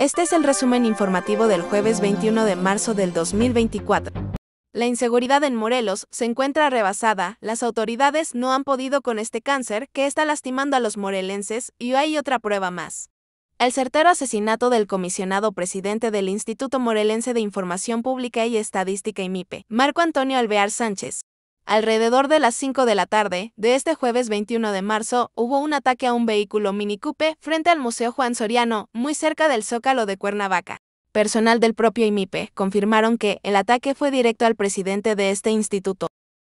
Este es el resumen informativo del jueves 21 de marzo del 2024. La inseguridad en Morelos se encuentra rebasada, las autoridades no han podido con este cáncer que está lastimando a los morelenses y hay otra prueba más. El certero asesinato del comisionado presidente del Instituto Morelense de Información Pública y Estadística IMIPE, Marco Antonio Alvear Sánchez, Alrededor de las 5 de la tarde de este jueves 21 de marzo hubo un ataque a un vehículo minicupe frente al Museo Juan Soriano, muy cerca del Zócalo de Cuernavaca. Personal del propio IMIPE confirmaron que el ataque fue directo al presidente de este instituto.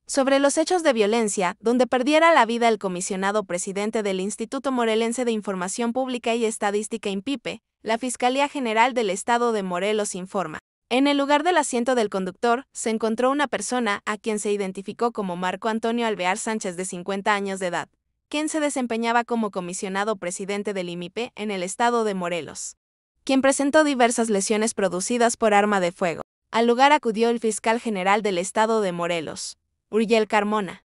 Sobre los hechos de violencia, donde perdiera la vida el comisionado presidente del Instituto Morelense de Información Pública y Estadística INPIPE, la Fiscalía General del Estado de Morelos informa. En el lugar del asiento del conductor, se encontró una persona a quien se identificó como Marco Antonio Alvear Sánchez de 50 años de edad, quien se desempeñaba como comisionado presidente del IMIPE en el estado de Morelos, quien presentó diversas lesiones producidas por arma de fuego. Al lugar acudió el fiscal general del estado de Morelos, Uriel Carmona,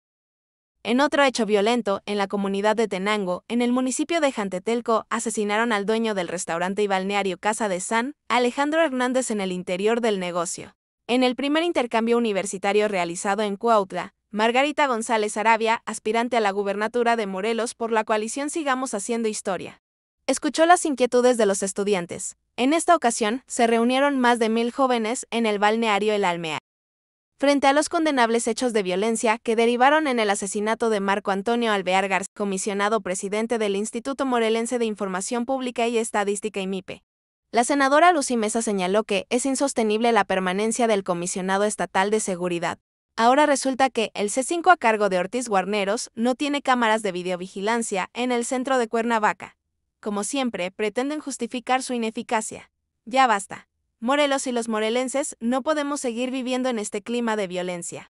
en otro hecho violento, en la comunidad de Tenango, en el municipio de Jantetelco, asesinaron al dueño del restaurante y balneario Casa de San, Alejandro Hernández, en el interior del negocio. En el primer intercambio universitario realizado en Cuautla, Margarita González Arabia, aspirante a la gubernatura de Morelos por la coalición Sigamos Haciendo Historia, escuchó las inquietudes de los estudiantes. En esta ocasión, se reunieron más de mil jóvenes en el balneario El Almea frente a los condenables hechos de violencia que derivaron en el asesinato de Marco Antonio Alvear García, comisionado presidente del Instituto Morelense de Información Pública y Estadística IMIPE. La senadora Lucy Mesa señaló que es insostenible la permanencia del comisionado estatal de seguridad. Ahora resulta que el C5 a cargo de Ortiz Guarneros no tiene cámaras de videovigilancia en el centro de Cuernavaca. Como siempre, pretenden justificar su ineficacia. Ya basta. Morelos y los morelenses no podemos seguir viviendo en este clima de violencia.